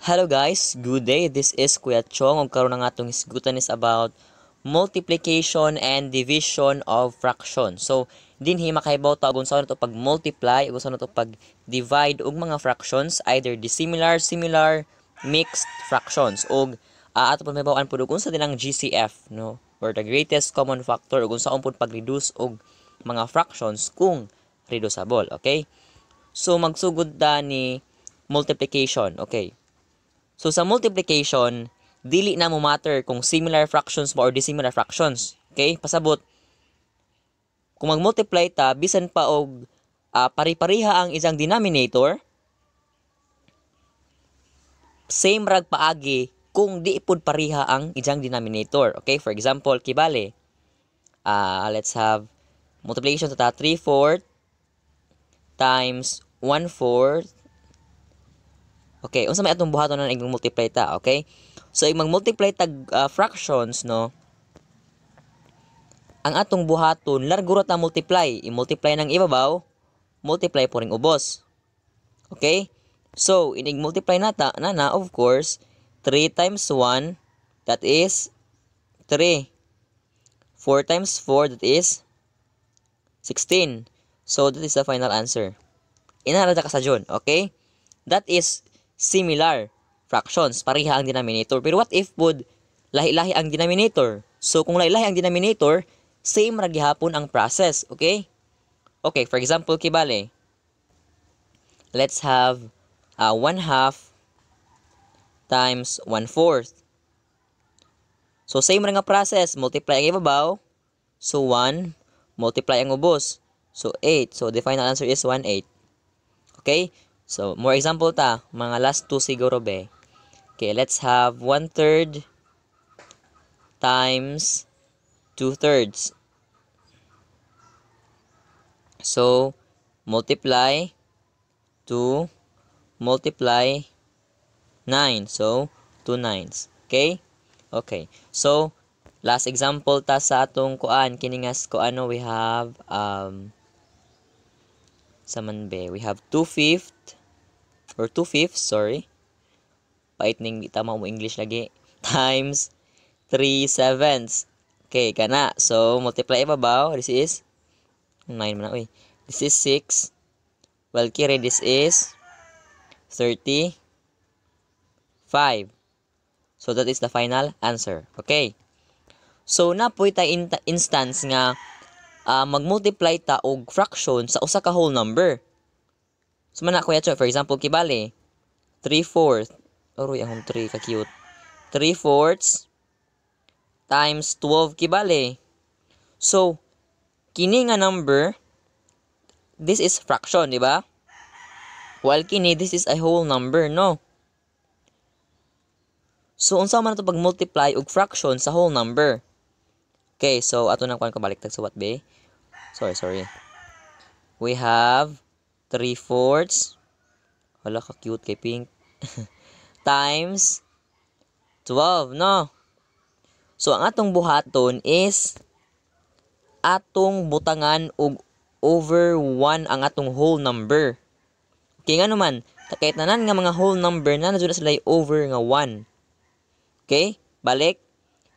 Hello guys, good day. This is Kuya Chong. Ang karon ng atong isgutan is about multiplication and division of fraction. So, din dinhi makaibaw ta og unsa nato pag multiply, ug unsa nato pag divide og mga fractions either dissimilar, similar, mixed fractions ug uh, ato pa mahibaw-an pud kung unsa din ang GCF, no? Or the greatest common factor ug unsa pud pag-reduce og mga fractions kung reducible, okay? So, magsugod da ni multiplication, okay? So sa multiplication, dili na mo matter kung similar fractions mo or dissimilar fractions. Okay? Pasabot. Kung mag-multiply ta, bisan pa og uh, pari-pariha ang isang denominator, same rag paagi kung di pud pariha ang isang denominator. Okay? For example, kibale. Uh, let's have multiplication ta 3 4 times 1 4 Okay, unsa may atong buhaton na i multiply ta, okay? So i multiply tag uh, fractions no. Ang atong buhaton largo ra ta multiply, i-multiply nang ibabaw, multiply po ring ubos. Okay? So inig multiply nata na na of course 3 times 1 that is 3. 4 times 4 that is 16. So that is the final answer. Inara ka sa June, okay? That is similar fractions, pareha ang denominator. Pero what if would lahi-lahi ang denominator? So kung lahi-lahi ang denominator, same ra gihapon ang process, okay? Okay, for example, kibale. Let's have uh, 1 half times 1 fourth. So same ra nga process, multiply ang ibabaw. So 1 multiply ang ubos. So 8. So the final answer is 1 8. Okay? So, more example ta, mga last two siguro be. Okay, let's have 1 third times 2 thirds. So, multiply 2 multiply 9. So, 2 nines. Okay? Okay. So, last example ta sa atong kuan, kiningas ko ano, we have, um, saman be, we have 2 fifth or 2 fifths, sorry. Pait ning tama mo English lagi. Times 3 sevenths. Okay, kana. So, multiply ibabaw. Oh, this is 9 man uy. This is 6. Well, kire, this is 35. So, that is the final answer. Okay. So, na ta in instance nga uh, mag-multiply ta og fraction sa usa ka whole number. So Sumana kuya cho, for example, kibali. 3 fourths. Oroy, ahong 3, ka-cute. 3 4 times 12 kibali. So, kini nga number, this is fraction, di ba? While kini, this is a whole number, no? So, unsa man to pag-multiply og fraction sa whole number? Okay, so ato nang kuan ko baliktag sa what be? Sorry, sorry. We have 3-fourths. wala ka-cute kay Pink. times 12, no? So, ang atong buhaton is atong butangan og over 1 ang atong whole number. Okay nga naman, kahit nanan nga mga whole number na na sila over nga 1. Okay? Balik.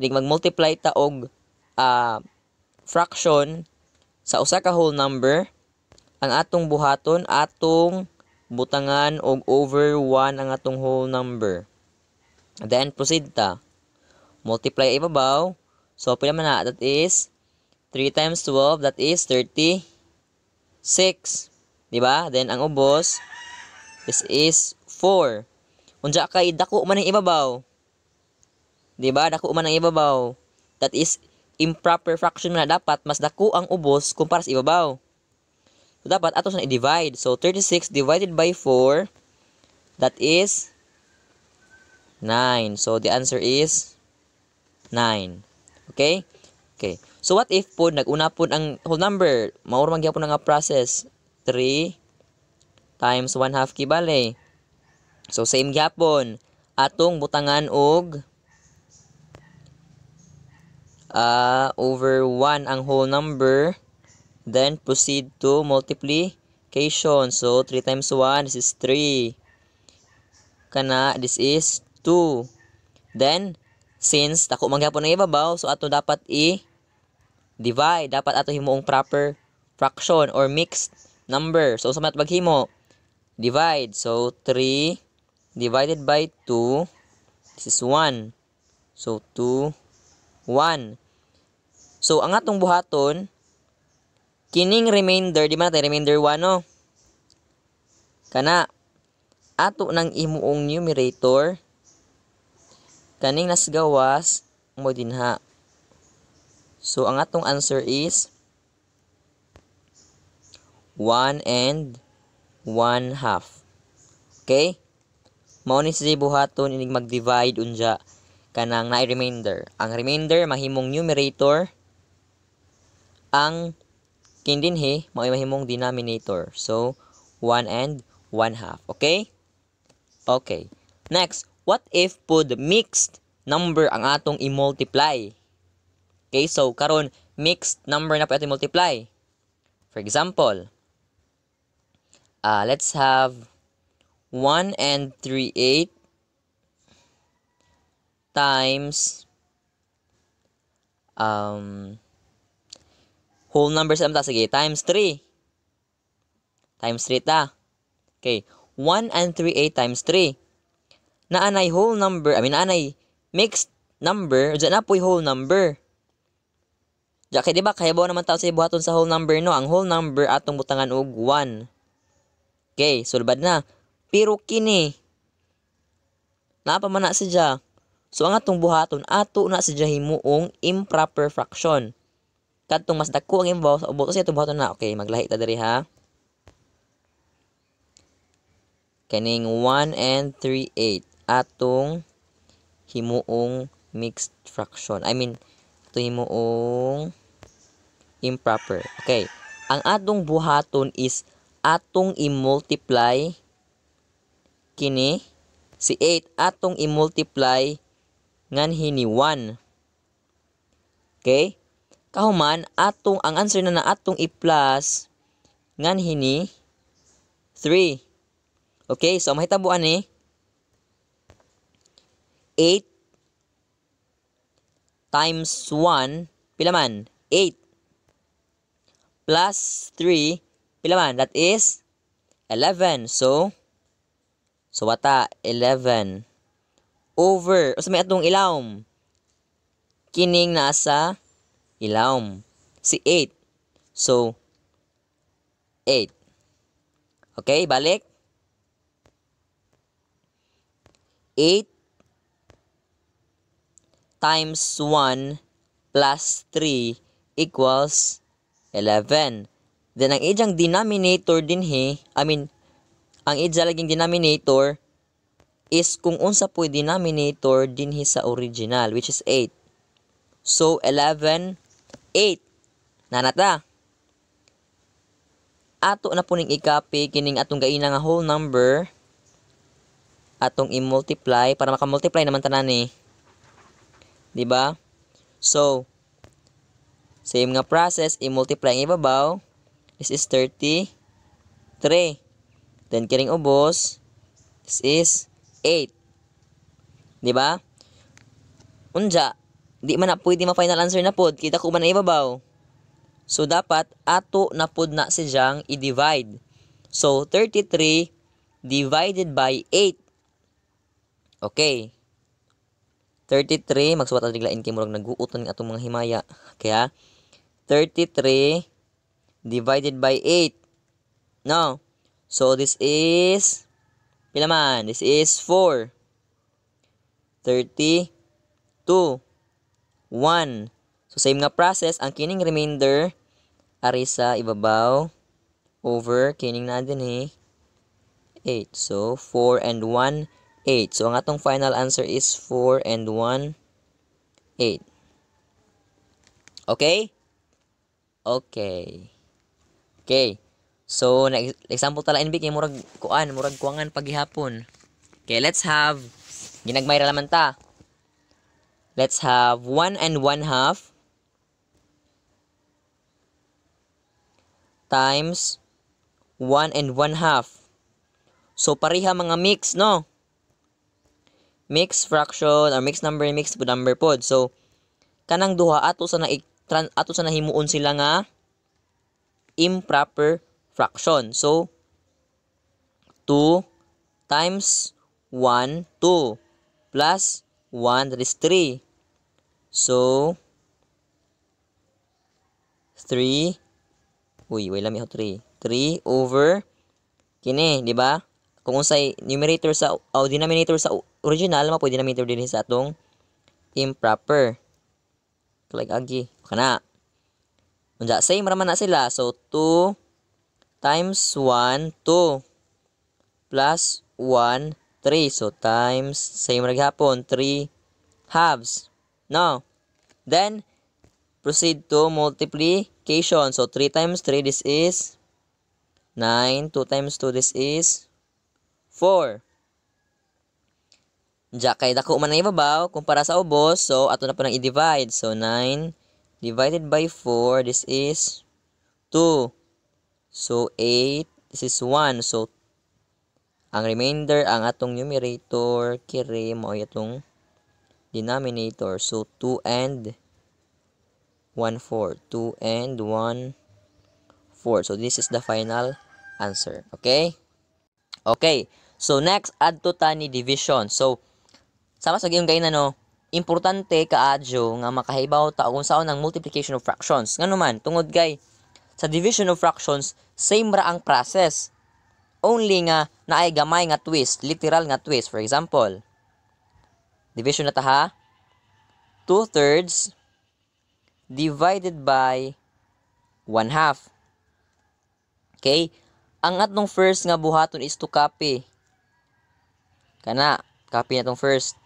Dig mag-multiply ta og uh, fraction sa usa ka whole number ang atong buhaton atong butangan og over 1 ang atong whole number. Then proceed ta. Multiply ibabaw. So pila man na that is 3 times 12 that is 36. Di ba? Then ang ubos this is 4. Unsa kay dako man ang ibabaw. Di ba? Dako man ang ibabaw. That is improper fraction na dapat mas dako ang ubos kumpara sa ibabaw. So, dapat ato sa i-divide. So, 36 divided by 4, that is 9. So, the answer is 9. Okay? Okay. So, what if po, nag-una po ang whole number? Maurang po nga process. 3 times 1 half kibale. So, same gihapon. Atong butangan og uh, over 1 ang whole number. Then proceed to multiplication. So 3 times 1, this is 3. Kana, this is 2. Then, since tako maghapon na ibabaw, so ato dapat i-divide. Dapat ato himuong proper fraction or mixed number. So sa magbag-himo, divide. So 3 divided by 2, this is 1. So 2, 1. So ang atong buhaton, Kining remainder, di ba natin remainder 1 no? Kana ato nang imuong numerator kaning nasgawas mo dinha. So ang atong answer is 1 and 1 half. Okay? Mao ni sa buhaton ini mag-divide unja kanang na remainder. Ang remainder mahimong numerator ang Kin din he, maimahimong denominator. So, 1 and 1 half. Okay? Okay. Next, what if po the mixed number ang atong i-multiply? Okay, so karon mixed number na po i multiply. For example, uh, let's have 1 and 3 8 times um Whole number naman ta. Sige, times 3. Times 3 ta. Okay. 1 and 3 8 times 3. Naanay whole number. I mean, naanay mixed number. Diyan na po'y whole number. Diyan kay, di ba? Kaya naman tao sa buhaton sa whole number, no? Ang whole number atong butangan og 1. Okay, sulbad na. Pero kini. Napa man na siya. So ang atong buhaton ato na siya himuong improper fraction kadtong mas dako ang imbaw sa ubot kasi tubuhaton na okay maglahi ta diri ha kaning 1 and 3 8 atong himuong mixed fraction i mean ato himuong improper okay ang atong buhaton is atong i-multiply kini si 8 atong i-multiply nganhi ni 1 okay Kahuman, atong ang answer na na atong i-plus ngan hini 3. Okay, so mahitabo ani eh? 8 times 1 pila man? 8 plus 3 pila man? That is 11. So so wata 11 over usa may atong ilawom kining nasa ilawm. Si 8. So, 8. Okay, balik. 8 times 1 plus 3 equals 11. Then, ang iyang denominator din he, I mean, ang iyang denominator is kung unsa po denominator din he sa original, which is 8. So, 11 8. Nanata. Ato na puning i-copy kining atong gaina nga whole number atong i-multiply para maka-multiply naman tanan ni. Eh. 'Di ba? So same nga process i-multiply ang ibabaw. This is 33. Then kining ubos this is 8. 'Di ba? Unja Di man na pwede ma-final answer na pod. Kita ko man na ibabaw. So, dapat ato na pod na siya i-divide. So, 33 divided by 8. Okay. 33, magsuwat natin diglain kay murag naguutan ng atong mga himaya. Kaya, 33 divided by 8. No. So, this is, pila man? This is 4. 32 1. So, same nga process. Ang kining remainder, ari sa ibabaw, over, kining na din eh, 8. So, 4 and 1, 8. So, ang atong final answer is 4 and 1, 8. Okay? Okay. Okay. So, na example tala NB kay murag kuan, murag kuangan pagihapon. Okay, let's have ginagmay ra laman ta. Let's have 1 and 1 half times 1 and 1 half. So, pareha mga mix, no? Mix fraction or mixed number, mixed number pod. So, kanang duha ato sa na ato sa nahimuon sila nga improper fraction. So, 2 times 1, 2 plus 1, that is 3 So, 3, uy, wala mi 3. 3 over, kini, di ba? Kung unsay numerator sa, o oh, denominator sa original, mapoy denominator din sa atong improper. Like agi, kana. Unja, same raman na sila. So, 2 times 1, 2 plus 1, 3. So, times, same rin hapon, 3 halves. No. Then, proceed to multiplication. So, 3 times 3, this is 9. 2 times 2, this is 4. Ja, kay dako man ang ibabaw, kumpara sa ubos, so ato na po nang i-divide. So, 9 divided by 4, this is 2. So, 8, this is 1. So, ang remainder, ang atong numerator, kire, mo ay atong denominator. So, 2 and 1 4. 2 and 1 4. So, this is the final answer. Okay? Okay. So, next, add to tani division. So, sama sa gayon kayo na no, importante kaadyo nga makahibaw ta kung saan ang multiplication of fractions. Nga naman, tungod gay, sa division of fractions, same ra ang process. Only nga, naay gamay nga twist, literal nga twist. For example, Division na ta ha. 2 thirds divided by 1 half. Okay? Ang atong first nga buhaton is to copy. Kana, copy na itong first.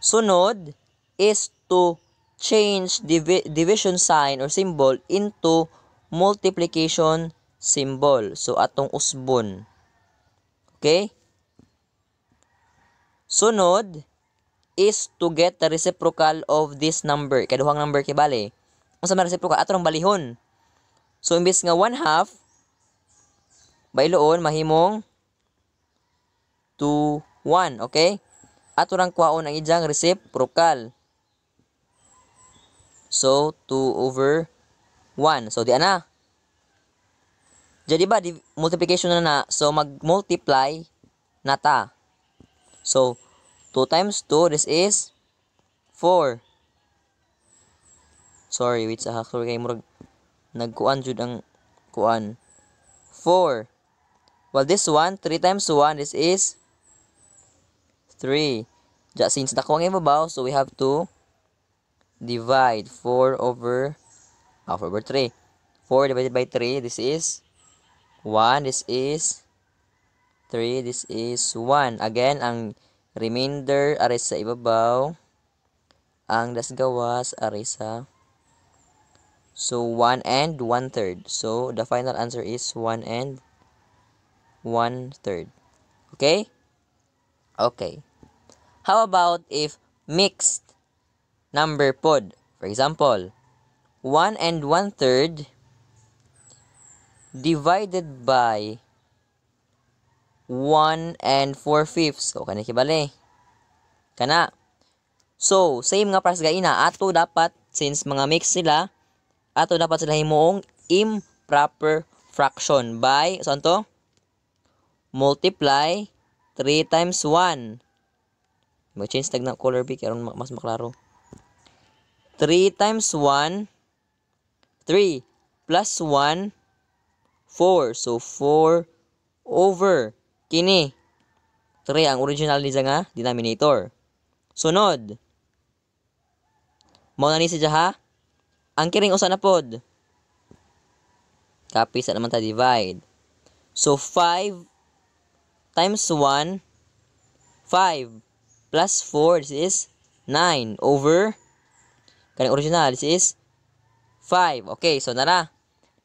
Sunod is to change divi division sign or symbol into multiplication symbol. So, atong usbon. Okay? Sunod is to get the reciprocal of this number. duhang number kay bale. Unsa may reciprocal ato ang balihon. So imbes nga 1 half bailoon mahimong 2 1, okay? Ato rang kuhaon ang ijang reciprocal. So 2 over 1. So di ana. Jadi ba di multiplication na na. So mag-multiply na ta. So 2 times 2, this is 4. Sorry, wait sa haktor kay murag nagkuan jud ang kuan. 4. Well, this one, 3 times 1, this is 3. Just since nakuha ngayon babaw, so we have to divide 4 over, ah, over 3. 4 divided by 3, this is 1, this is 3, this is 1. Again, ang Remainder, aris sa ibabaw. Ang dasgawas, aris sa... So, 1 and 1 third. So, the final answer is 1 and 1 third. Okay? Okay. How about if mixed number pod? For example, 1 and 1 third divided by 1 and 4 fifths. So, kana kibali. Kana. So, same nga para sa gaina. Ato dapat, since mga mix sila, ato dapat sila himuong improper fraction by, so to? Multiply 3 times 1. Mag-change tag na color B, kaya mas maklaro. 3 times 1, 3 plus 1, 4. So, 4 over Kini. 3 ang original ni nga denominator. Sunod. mo na ni sa jaha ang kiring usa na pod. Copy sa naman ta divide. So 5 times 1 5 plus 4 this is 9 over kaning original this is 5. Okay, so na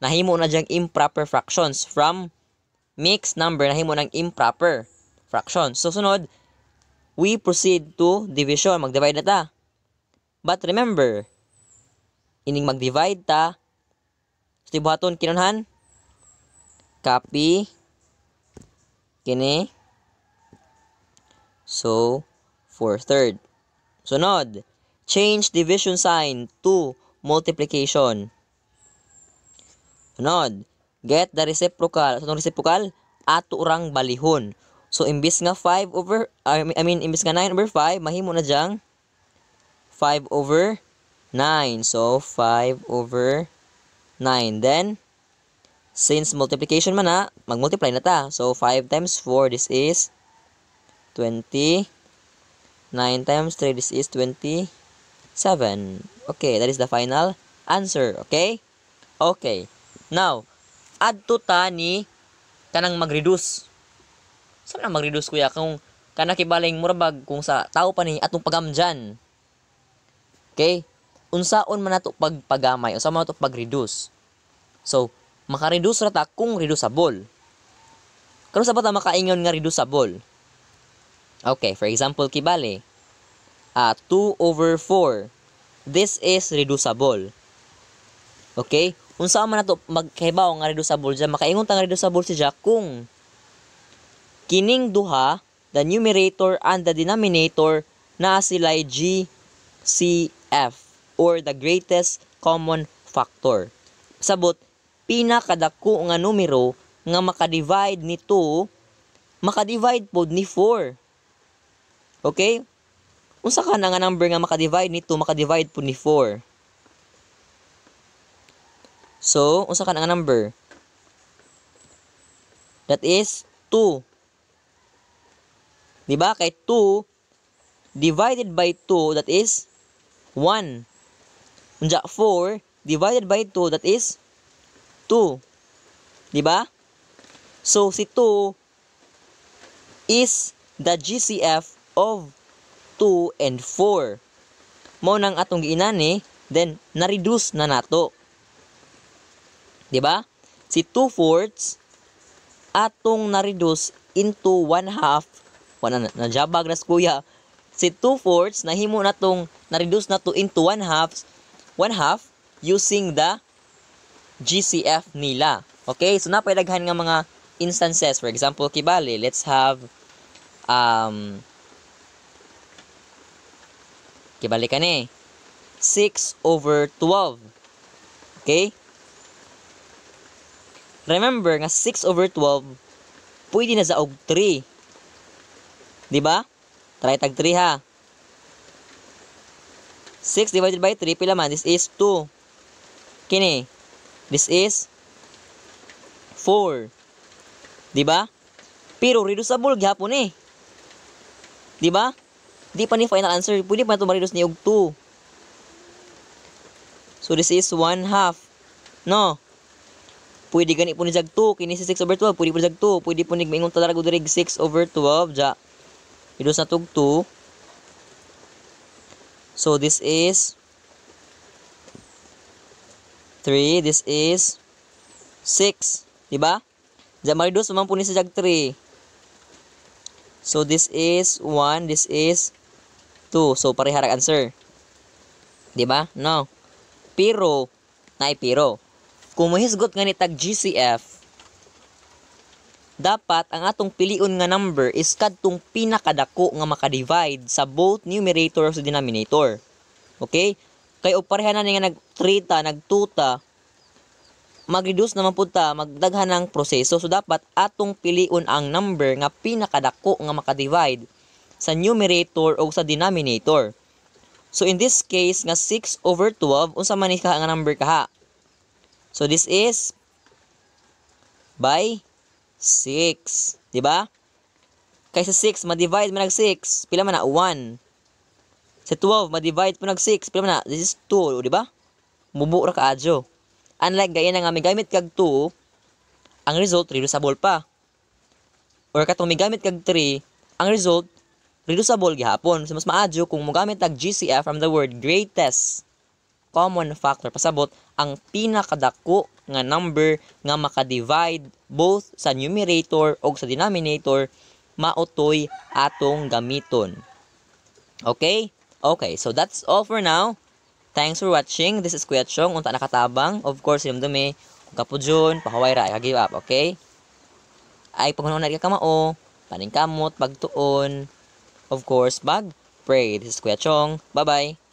Nahimo na diyang improper fractions from mixed number na himo ng improper fraction. So sunod, we proceed to division. Mag-divide na ta. But remember, ining mag-divide ta, so tibuhaton kinunhan, copy, kini, so, 4 third. Sunod, change division sign to multiplication. Sunod, Get the reciprocal. So, itong reciprocal, ato orang balihon. So, imbis nga 5 over, I mean, imbis nga 9 over 5, mahimo na dyang 5 over 9. So, 5 over 9. Then, since multiplication man na, mag-multiply na ta. So, 5 times 4, this is 20. 9 times 3, this is 27. Okay, that is the final answer. Okay? Okay. Now, adto ta ni kanang mag-reduce. Saan na mag-reduce kuya kung kana kibaling murabag kung sa tao pa ni atong pagamdyan. Okay? Unsaon man ato pagpagamay, unsa man ato pag-reduce. So, makareduce ra ta kung reducible. Karon sa bata makaingon nga reducible. Okay, for example kibali uh, ah, 2 over 4. This is reducible. Okay? unsa man nato magkahibaw nga reducible siya makaingon ta nga reducible siya kung kining duha the numerator and the denominator na sila GCF or the greatest common factor sabot pinakadako nga numero nga makadivide ni 2 makadivide pod ni 4 okay unsa ka na nga number nga makadivide ni 2 makadivide pod ni 4 So, unsa ka nga number? That is 2. Di ba? Kay 2 divided by 2 that is 1. Unya 4 divided by 2 that is 2. Di ba? So, si 2 is the GCF of 2 and 4. Mo nang atong giinani, then na-reduce na nato. 'Di ba? Si 2 fourths atong na-reduce into 1 half. Wala na, najabag na kuya. Si 2 fourths nahimo na tong na-reduce na to into 1 half 1 half using the GCF nila. Okay, so napailaghan nga mga instances. For example, kibali, let's have um kibali ka ni 6 over 12. Okay? remember nga 6 over 12, pwede na sa og 3. Di ba? Try tag 3 ha. 6 divided by 3, pila man? This is 2. Kini. This is 4. Di ba? Pero reducible gihapon eh. ba? Di pa ni final answer. Pwede pa ito ma-reduce ni og 2. So this is 1 half. No. Pwede gani po ni jag 2, kini si 6 over 12, pwede po ni jag 2, pwede po ni maingon talaga ko dirig 6 over 12, ja. Idos na tug 2. So this is 3, this is 6, di ba? Ja maridos man po ni sa jag 3. So this is 1, this is 2. So pareha ra answer. Di ba? No. Pero, na pero. Kumuhisgot nga ni tag GCF, dapat ang atong piliun nga number is kadtong pinakadako nga makadivide sa both numerator sa denominator. Okay? Kay og pareha na nga nagtrita, nagtuta, mag-reduce naman po ta, magdaghan ng proseso. So dapat atong piliun ang number nga pinakadako nga makadivide sa numerator o sa denominator. So in this case nga 6 over 12 unsa man ka nga number kaha? So, this is by 6. Diba? Kaysa 6, ma-divide mo nag 6. Pila man na? 1. Sa 12, ma-divide mo nag 6. Pila man na? This is 2. Diba? Mubura ka adyo. Unlike gaya nga, may gamit kag 2, ang result, reducible pa. Or katong may gamit kag 3, ang result, reducible gihapon. So, mas maadyo kung magamit nag GCF from the word greatest common factor pasabot ang pinakadako nga number nga makadivide both sa numerator o sa denominator mautoy atong gamiton. Okay? Okay, so that's all for now. Thanks for watching. This is Kuya Chong, unta nakatabang. Of course, dumi kung kapudyon, pahaway ra, give up, okay? Ay, paghunaw na ka kamao, kamot, pagtuon, of course, bag, pray. This is Kuya Chong. Bye-bye.